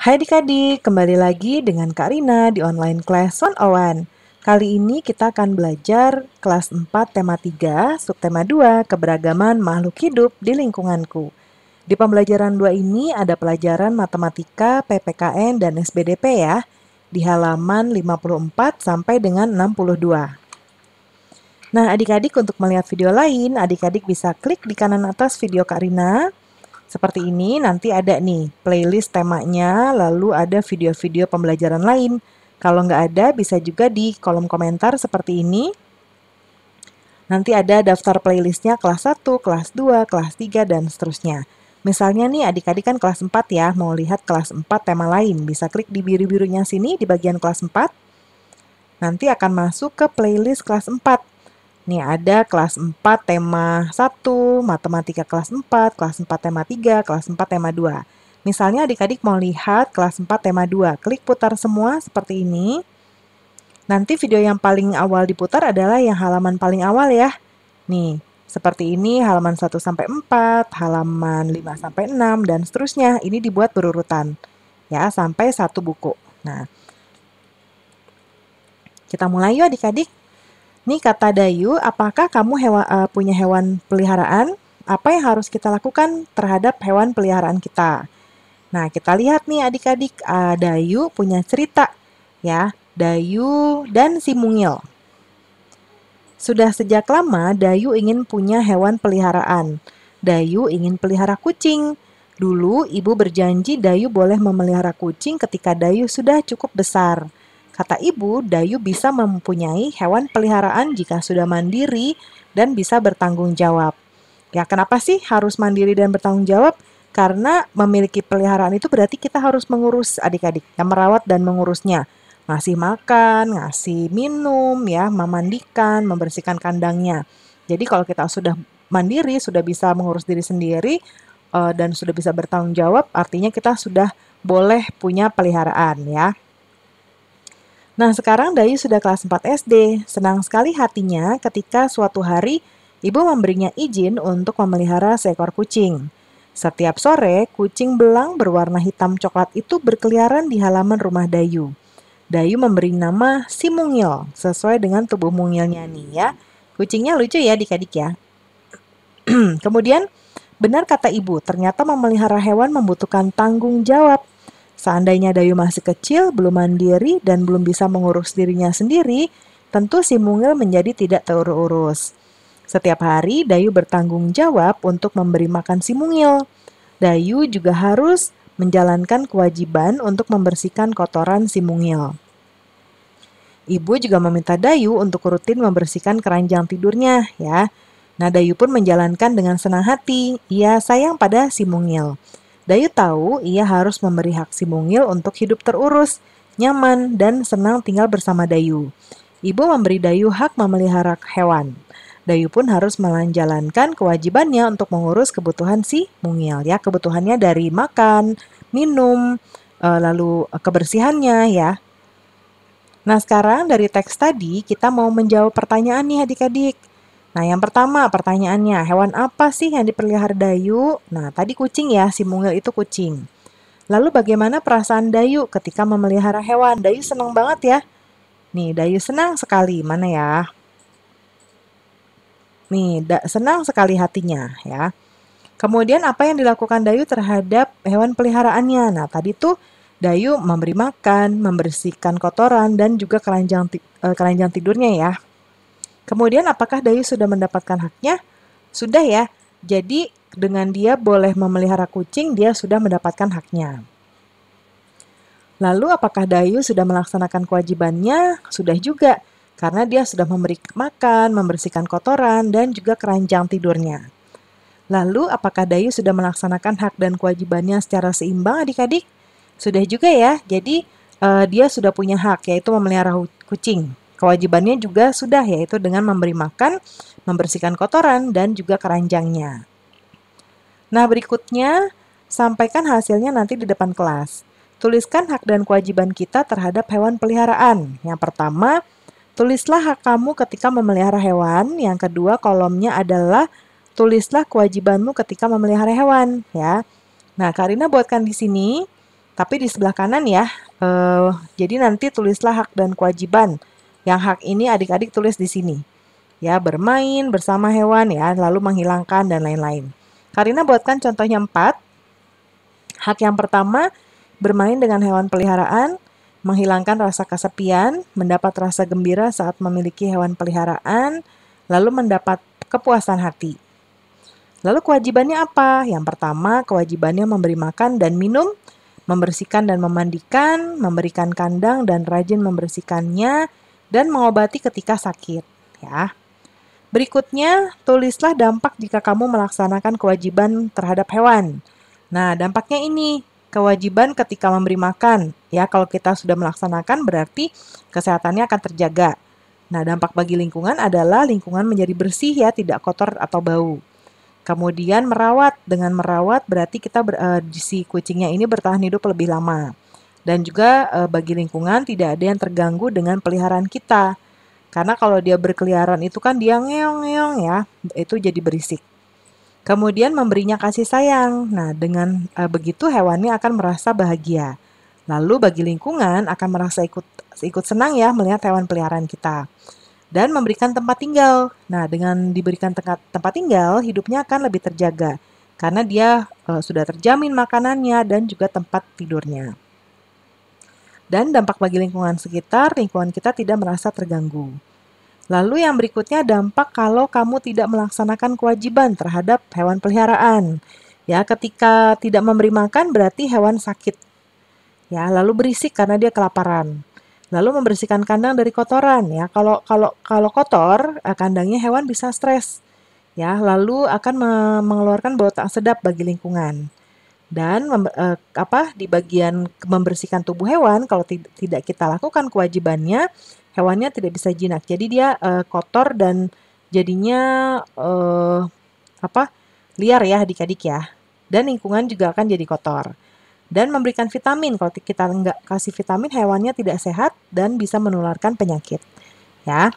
Hai adik-adik, kembali lagi dengan Kak Rina di online class 101. Kali ini kita akan belajar kelas 4 tema 3, subtema 2, keberagaman makhluk hidup di lingkunganku. Di pembelajaran 2 ini ada pelajaran matematika, PPKN, dan SBDP ya, di halaman 54 sampai dengan 62. Nah, adik-adik untuk melihat video lain, adik-adik bisa klik di kanan atas video Kak Rina, seperti ini nanti ada nih playlist temanya, lalu ada video-video pembelajaran lain. Kalau nggak ada bisa juga di kolom komentar seperti ini. Nanti ada daftar playlistnya kelas 1, kelas 2, kelas 3, dan seterusnya. Misalnya nih adik-adik kan kelas 4 ya, mau lihat kelas 4 tema lain. Bisa klik di biru-birunya sini di bagian kelas 4. Nanti akan masuk ke playlist kelas 4. Nih ada kelas 4 tema 1, matematika kelas 4, kelas 4 tema 3, kelas 4 tema 2. Misalnya adik-adik mau lihat kelas 4 tema 2, klik putar semua seperti ini. Nanti video yang paling awal diputar adalah yang halaman paling awal ya. Nih, seperti ini halaman 1 sampai 4, halaman 5 sampai 6 dan seterusnya. Ini dibuat berurutan ya sampai satu buku. Nah, kita mulai yuk adik-adik. Nih kata Dayu, apakah kamu hewa, uh, punya hewan peliharaan? Apa yang harus kita lakukan terhadap hewan peliharaan kita? Nah, kita lihat nih adik-adik, uh, Dayu punya cerita ya, Dayu dan si Mungil. Sudah sejak lama Dayu ingin punya hewan peliharaan. Dayu ingin pelihara kucing. Dulu ibu berjanji Dayu boleh memelihara kucing ketika Dayu sudah cukup besar. Kata ibu, Dayu bisa mempunyai hewan peliharaan jika sudah mandiri dan bisa bertanggung jawab. Ya, kenapa sih harus mandiri dan bertanggung jawab? Karena memiliki peliharaan itu berarti kita harus mengurus adik-adik, yang merawat dan mengurusnya. Ngasih makan, ngasih minum, ya, memandikan, membersihkan kandangnya. Jadi kalau kita sudah mandiri, sudah bisa mengurus diri sendiri, eh, dan sudah bisa bertanggung jawab, artinya kita sudah boleh punya peliharaan ya. Nah, sekarang Dayu sudah kelas 4 SD. Senang sekali hatinya ketika suatu hari ibu memberinya izin untuk memelihara seekor kucing. Setiap sore, kucing belang berwarna hitam coklat itu berkeliaran di halaman rumah Dayu. Dayu memberi nama si mungil, sesuai dengan tubuh mungilnya nih ya. Kucingnya lucu ya dikadik ya. Kemudian, benar kata ibu, ternyata memelihara hewan membutuhkan tanggung jawab. Seandainya Dayu masih kecil, belum mandiri, dan belum bisa mengurus dirinya sendiri, tentu si mungil menjadi tidak terurus. Setiap hari, Dayu bertanggung jawab untuk memberi makan si mungil. Dayu juga harus menjalankan kewajiban untuk membersihkan kotoran si mungil. Ibu juga meminta Dayu untuk rutin membersihkan keranjang tidurnya, ya. Nah, Dayu pun menjalankan dengan senang hati. Ia sayang pada si mungil. Dayu tahu ia harus memberi hak si mungil untuk hidup terurus, nyaman, dan senang tinggal bersama Dayu. Ibu memberi Dayu hak memelihara hewan. Dayu pun harus melanjalankan kewajibannya untuk mengurus kebutuhan si mungil ya, kebutuhannya dari makan, minum, eh, lalu kebersihannya ya. Nah sekarang dari teks tadi kita mau menjawab pertanyaan nih adik-adik. Nah, yang pertama pertanyaannya, hewan apa sih yang dipelihara Dayu? Nah, tadi kucing ya, si mungil itu kucing. Lalu bagaimana perasaan Dayu ketika memelihara hewan? Dayu senang banget ya. Nih, Dayu senang sekali. Mana ya? Nih, da senang sekali hatinya ya. Kemudian apa yang dilakukan Dayu terhadap hewan peliharaannya? Nah, tadi tuh Dayu memberi makan, membersihkan kotoran dan juga keranjang ti eh, keranjang tidurnya ya. Kemudian apakah Dayu sudah mendapatkan haknya? Sudah ya. Jadi dengan dia boleh memelihara kucing, dia sudah mendapatkan haknya. Lalu apakah Dayu sudah melaksanakan kewajibannya? Sudah juga, karena dia sudah memberi makan, membersihkan kotoran, dan juga keranjang tidurnya. Lalu apakah Dayu sudah melaksanakan hak dan kewajibannya secara seimbang adik-adik? Sudah juga ya, jadi uh, dia sudah punya hak yaitu memelihara kucing. Kewajibannya juga sudah yaitu dengan memberi makan, membersihkan kotoran dan juga keranjangnya. Nah, berikutnya sampaikan hasilnya nanti di depan kelas. Tuliskan hak dan kewajiban kita terhadap hewan peliharaan. Yang pertama, tulislah hak kamu ketika memelihara hewan. Yang kedua, kolomnya adalah tulislah kewajibanmu ketika memelihara hewan, ya. Nah, Karina buatkan di sini, tapi di sebelah kanan ya. Uh, jadi nanti tulislah hak dan kewajiban yang hak ini adik-adik tulis di sini. Ya, bermain bersama hewan ya, lalu menghilangkan dan lain-lain. Karina buatkan contohnya empat. Hak yang pertama, bermain dengan hewan peliharaan, menghilangkan rasa kesepian, mendapat rasa gembira saat memiliki hewan peliharaan, lalu mendapat kepuasan hati. Lalu kewajibannya apa? Yang pertama, kewajibannya memberi makan dan minum, membersihkan dan memandikan, memberikan kandang dan rajin membersihkannya, dan mengobati ketika sakit, ya. Berikutnya, tulislah dampak jika kamu melaksanakan kewajiban terhadap hewan. Nah, dampaknya ini kewajiban ketika memberi makan. Ya, kalau kita sudah melaksanakan berarti kesehatannya akan terjaga. Nah, dampak bagi lingkungan adalah lingkungan menjadi bersih ya, tidak kotor atau bau. Kemudian merawat. Dengan merawat berarti kita ber, uh, si kucingnya ini bertahan hidup lebih lama. Dan juga e, bagi lingkungan tidak ada yang terganggu dengan peliharaan kita. Karena kalau dia berkeliaran itu kan dia ngeong-ngeong ya, itu jadi berisik. Kemudian memberinya kasih sayang. Nah, dengan e, begitu hewannya akan merasa bahagia. Lalu bagi lingkungan akan merasa ikut ikut senang ya melihat hewan peliharaan kita. Dan memberikan tempat tinggal. Nah, dengan diberikan tempat, tinggal, hidupnya akan lebih terjaga karena dia e, sudah terjamin makanannya dan juga tempat tidurnya dan dampak bagi lingkungan sekitar, lingkungan kita tidak merasa terganggu. Lalu yang berikutnya dampak kalau kamu tidak melaksanakan kewajiban terhadap hewan peliharaan. Ya, ketika tidak memberi makan berarti hewan sakit. Ya, lalu berisik karena dia kelaparan. Lalu membersihkan kandang dari kotoran ya. Kalau kalau kalau kotor, eh, kandangnya hewan bisa stres. Ya, lalu akan mengeluarkan bau tak sedap bagi lingkungan. Dan uh, apa di bagian membersihkan tubuh hewan kalau tidak kita lakukan kewajibannya hewannya tidak bisa jinak. Jadi dia uh, kotor dan jadinya uh, apa? liar ya adik-adik ya. Dan lingkungan juga akan jadi kotor. Dan memberikan vitamin kalau kita nggak kasih vitamin hewannya tidak sehat dan bisa menularkan penyakit. Ya.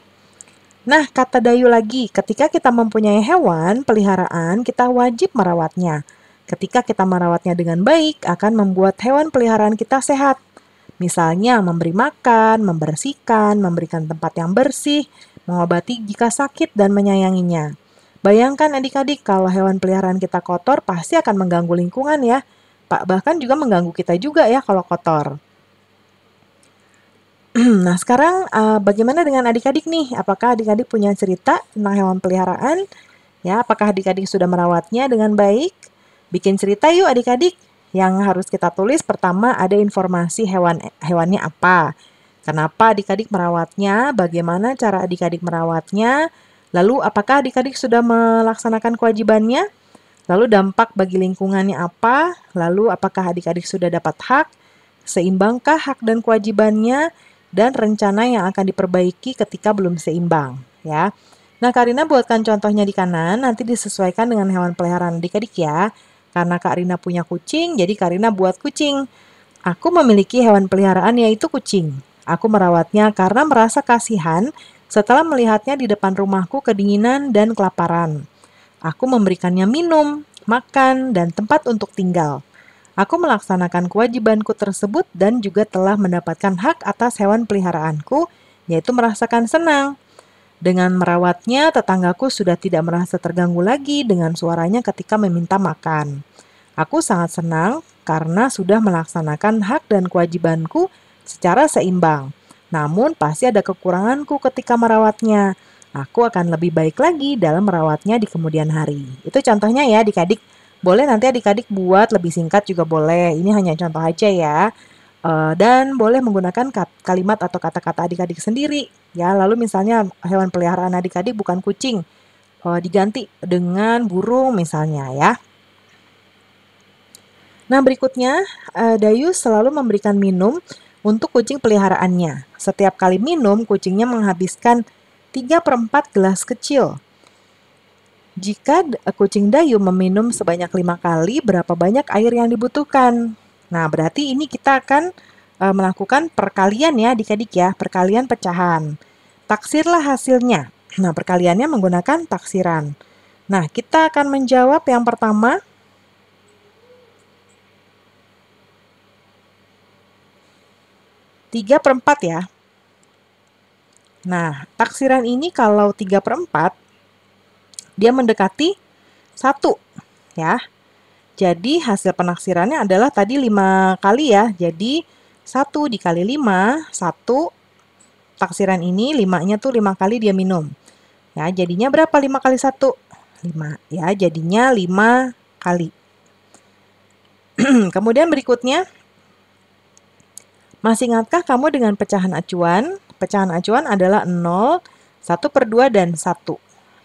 Nah, kata Dayu lagi, ketika kita mempunyai hewan peliharaan, kita wajib merawatnya. Ketika kita merawatnya dengan baik, akan membuat hewan peliharaan kita sehat. Misalnya, memberi makan, membersihkan, memberikan tempat yang bersih, mengobati jika sakit, dan menyayanginya. Bayangkan adik-adik, kalau hewan peliharaan kita kotor, pasti akan mengganggu lingkungan ya. Pak, bahkan juga mengganggu kita juga ya kalau kotor. nah, sekarang uh, bagaimana dengan adik-adik nih? Apakah adik-adik punya cerita tentang hewan peliharaan? Ya, apakah adik-adik sudah merawatnya dengan baik? Bikin cerita yuk adik-adik. Yang harus kita tulis pertama ada informasi hewan hewannya apa. Kenapa adik-adik merawatnya, bagaimana cara adik-adik merawatnya, lalu apakah adik-adik sudah melaksanakan kewajibannya, lalu dampak bagi lingkungannya apa, lalu apakah adik-adik sudah dapat hak, seimbangkah hak dan kewajibannya, dan rencana yang akan diperbaiki ketika belum seimbang ya. Nah, Karina buatkan contohnya di kanan, nanti disesuaikan dengan hewan peliharaan adik-adik ya. Karena Kak Rina punya kucing, jadi Kak Rina buat kucing. Aku memiliki hewan peliharaan yaitu kucing. Aku merawatnya karena merasa kasihan setelah melihatnya di depan rumahku kedinginan dan kelaparan. Aku memberikannya minum, makan, dan tempat untuk tinggal. Aku melaksanakan kewajibanku tersebut dan juga telah mendapatkan hak atas hewan peliharaanku, yaitu merasakan senang, dengan merawatnya, tetanggaku sudah tidak merasa terganggu lagi dengan suaranya ketika meminta makan. Aku sangat senang karena sudah melaksanakan hak dan kewajibanku secara seimbang. Namun, pasti ada kekuranganku ketika merawatnya. Aku akan lebih baik lagi dalam merawatnya di kemudian hari. Itu contohnya ya, adik-adik. Boleh nanti adik-adik buat lebih singkat juga boleh. Ini hanya contoh aja ya. Uh, dan boleh menggunakan kalimat atau kata-kata adik-adik sendiri ya lalu misalnya hewan peliharaan adik-adik bukan kucing uh, diganti dengan burung misalnya ya nah berikutnya uh, Dayus selalu memberikan minum untuk kucing peliharaannya setiap kali minum kucingnya menghabiskan 3 per 4 gelas kecil jika kucing dayu meminum sebanyak lima kali, berapa banyak air yang dibutuhkan? Nah, berarti ini kita akan e, melakukan perkalian ya adik-adik ya, perkalian pecahan. Taksirlah hasilnya. Nah, perkaliannya menggunakan taksiran. Nah, kita akan menjawab yang pertama. Tiga per empat ya. Nah, taksiran ini kalau tiga per empat, dia mendekati satu ya. Jadi hasil penaksirannya adalah tadi 5 kali ya. Jadi 1 dikali 5, 1 taksiran ini 5-nya tuh 5 kali dia minum. Ya, jadinya berapa 5 kali 1? 5. Ya, jadinya 5 kali. Kemudian berikutnya masih ingatkah kamu dengan pecahan acuan? Pecahan acuan adalah 0, 1 per 2, dan 1.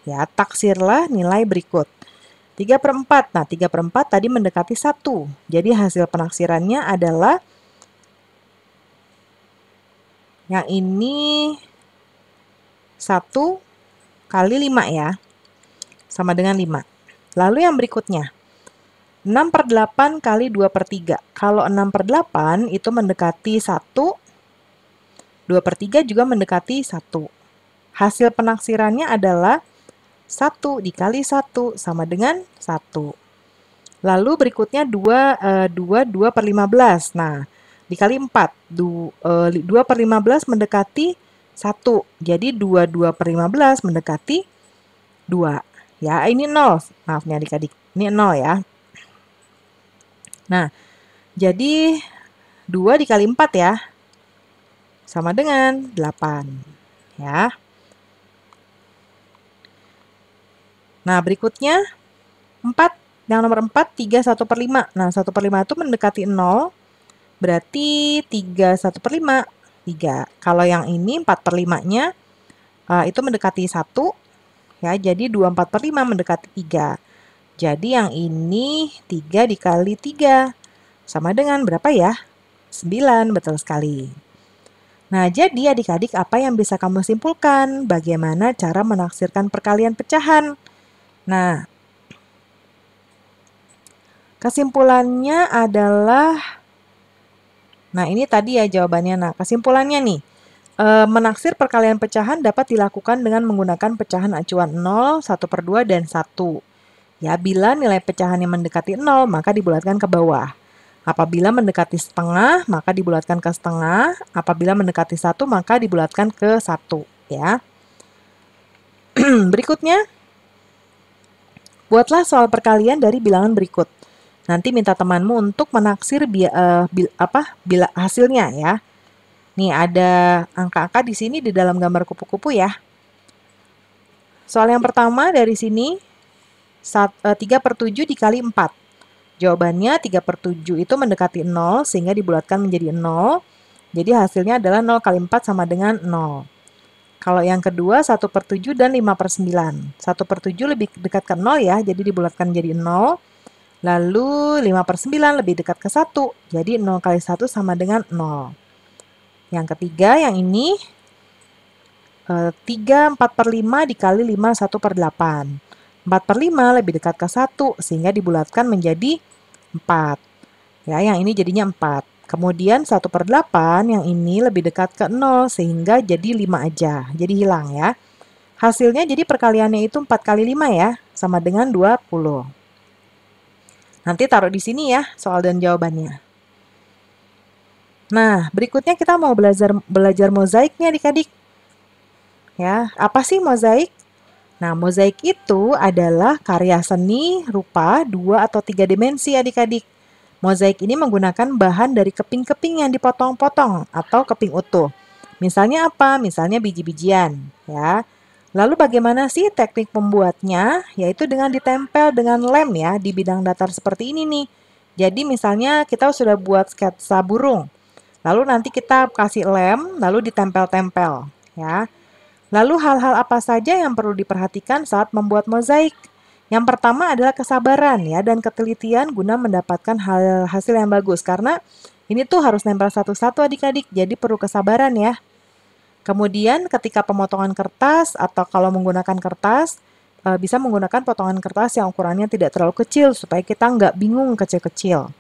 Ya, taksirlah nilai berikut. 3 per 4. Nah, 3 per 4 tadi mendekati 1. Jadi hasil penaksirannya adalah yang ini 1 kali 5 ya. Sama dengan 5. Lalu yang berikutnya. 6 per 8 kali 2 per 3. Kalau 6 per 8 itu mendekati 1. 2 per 3 juga mendekati 1. Hasil penaksirannya adalah 1 1 dikali 1 sama dengan 1. Lalu berikutnya 2, uh, 2, 2 per 15. Nah, dikali 4, 2, uh, 2 per 15 mendekati 1. Jadi 2, 2 per 15 mendekati 2. Ya, ini 0. Maaf nih adik-adik, ini 0 ya. Nah, jadi 2 dikali 4 ya. Sama dengan 8. Ya. Nah, berikutnya 4. Yang nomor 4, 3, 1 per 5. Nah, 1 per 5 itu mendekati 0. Berarti 3, 1 per 5, 3. Kalau yang ini 4 per 5-nya uh, eh, itu mendekati 1. Ya, jadi 2, 4 per 5 mendekati 3. Jadi yang ini 3 dikali 3. Sama dengan berapa ya? 9, betul sekali. Nah, jadi adik-adik apa yang bisa kamu simpulkan? Bagaimana cara menaksirkan perkalian pecahan? Nah, kesimpulannya adalah Nah, ini tadi ya jawabannya. Nah, kesimpulannya nih e, menaksir perkalian pecahan dapat dilakukan dengan menggunakan pecahan acuan 0, 1 per 2, dan 1. Ya, bila nilai pecahan yang mendekati 0, maka dibulatkan ke bawah. Apabila mendekati setengah, maka dibulatkan ke setengah. Apabila mendekati satu, maka dibulatkan ke satu. Ya. Berikutnya, Buatlah soal perkalian dari bilangan berikut. Nanti minta temanmu untuk menaksir bi uh, eh, bil apa bila hasilnya ya. Nih ada angka-angka di sini di dalam gambar kupu-kupu ya. Soal yang pertama dari sini, 3 eh, per 7 dikali 4. Jawabannya 3 per 7 itu mendekati 0 sehingga dibulatkan menjadi 0. Jadi hasilnya adalah 0 kali 4 sama dengan 0. Kalau yang kedua 1 per 7 dan 5 per 9. 1 per 7 lebih dekat ke 0 ya, jadi dibulatkan jadi 0. Lalu 5 per 9 lebih dekat ke 1, jadi 0 kali 1 sama dengan 0. Yang ketiga yang ini 3 eh, 4 per 5 dikali 5 1 per 8. 4 per 5 lebih dekat ke 1 sehingga dibulatkan menjadi 4. Ya, yang ini jadinya 4. Kemudian 1 per 8 yang ini lebih dekat ke 0 sehingga jadi 5 aja. Jadi hilang ya. Hasilnya jadi perkaliannya itu 4 kali 5 ya. Sama dengan 20. Nanti taruh di sini ya soal dan jawabannya. Nah, berikutnya kita mau belajar belajar mozaiknya adik-adik. Ya, apa sih mozaik? Nah, mozaik itu adalah karya seni rupa dua atau tiga dimensi adik-adik ya, Mozaik ini menggunakan bahan dari keping-keping yang dipotong-potong atau keping utuh. Misalnya apa? Misalnya biji-bijian, ya. Lalu bagaimana sih teknik pembuatnya? Yaitu dengan ditempel dengan lem ya di bidang datar seperti ini nih. Jadi misalnya kita sudah buat sketsa burung. Lalu nanti kita kasih lem, lalu ditempel-tempel, ya. Lalu hal-hal apa saja yang perlu diperhatikan saat membuat mozaik? Yang pertama adalah kesabaran ya dan ketelitian guna mendapatkan hal hasil yang bagus karena ini tuh harus nempel satu-satu adik-adik, jadi perlu kesabaran ya. Kemudian ketika pemotongan kertas atau kalau menggunakan kertas, eh, bisa menggunakan potongan kertas yang ukurannya tidak terlalu kecil supaya kita nggak bingung kecil-kecil.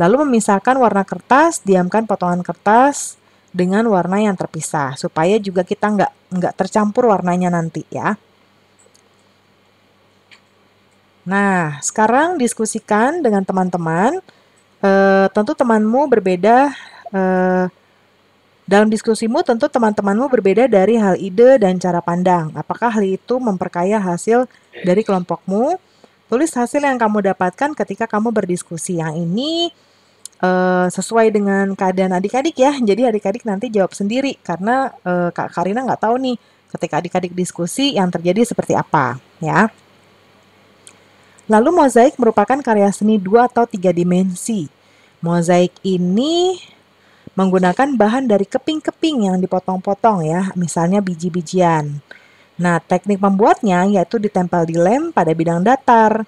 Lalu memisahkan warna kertas, diamkan potongan kertas dengan warna yang terpisah supaya juga kita nggak nggak tercampur warnanya nanti ya. Nah, sekarang diskusikan dengan teman-teman. E, tentu temanmu berbeda e, dalam diskusimu tentu teman-temanmu berbeda dari hal ide dan cara pandang. Apakah hal itu memperkaya hasil dari kelompokmu? Tulis hasil yang kamu dapatkan ketika kamu berdiskusi. Yang ini e, sesuai dengan keadaan adik-adik ya. Jadi adik-adik nanti jawab sendiri karena e, Kak Karina nggak tahu nih ketika adik-adik diskusi yang terjadi seperti apa ya. Lalu mozaik merupakan karya seni dua atau tiga dimensi. Mozaik ini menggunakan bahan dari keping-keping yang dipotong-potong ya, misalnya biji-bijian. Nah, teknik membuatnya yaitu ditempel di lem pada bidang datar.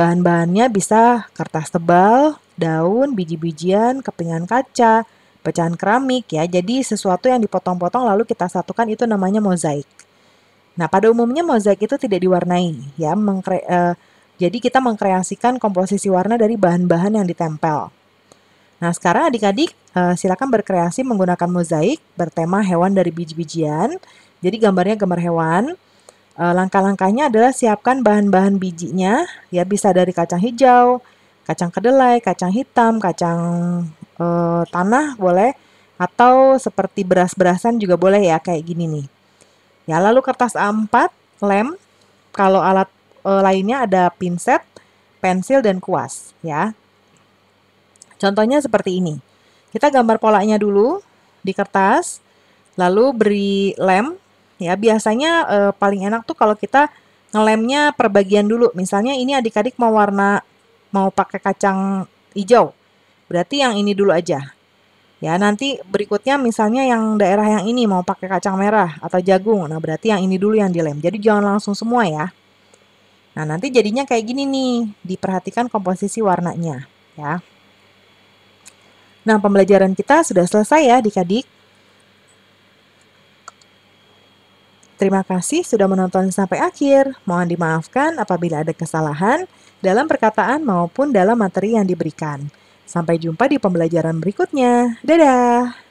Bahan-bahannya bisa kertas tebal, daun, biji-bijian, kepingan kaca, pecahan keramik ya. Jadi sesuatu yang dipotong-potong lalu kita satukan itu namanya mozaik. Nah, pada umumnya mozaik itu tidak diwarnai ya, mengkre- uh, jadi kita mengkreasikan komposisi warna dari bahan-bahan yang ditempel. Nah sekarang adik-adik eh, silakan berkreasi menggunakan mozaik bertema hewan dari biji-bijian. Jadi gambarnya gambar hewan. Eh, langkah-langkahnya adalah siapkan bahan-bahan bijinya, ya bisa dari kacang hijau, kacang kedelai, kacang hitam, kacang eh, tanah boleh, atau seperti beras-berasan juga boleh ya kayak gini nih. Ya lalu kertas A4, lem, kalau alat Eh, lainnya ada pinset, pensil, dan kuas ya. Contohnya seperti ini. Kita gambar polanya dulu di kertas, lalu beri lem. Ya, biasanya e, paling enak tuh kalau kita ngelemnya per bagian dulu. Misalnya ini adik-adik mau warna mau pakai kacang hijau. Berarti yang ini dulu aja. Ya, nanti berikutnya misalnya yang daerah yang ini mau pakai kacang merah atau jagung. Nah, berarti yang ini dulu yang dilem. Jadi jangan langsung semua ya. Nah, nanti jadinya kayak gini nih, diperhatikan komposisi warnanya ya. Nah, pembelajaran kita sudah selesai ya adik-adik. Terima kasih sudah menonton sampai akhir. Mohon dimaafkan apabila ada kesalahan dalam perkataan maupun dalam materi yang diberikan. Sampai jumpa di pembelajaran berikutnya. Dadah!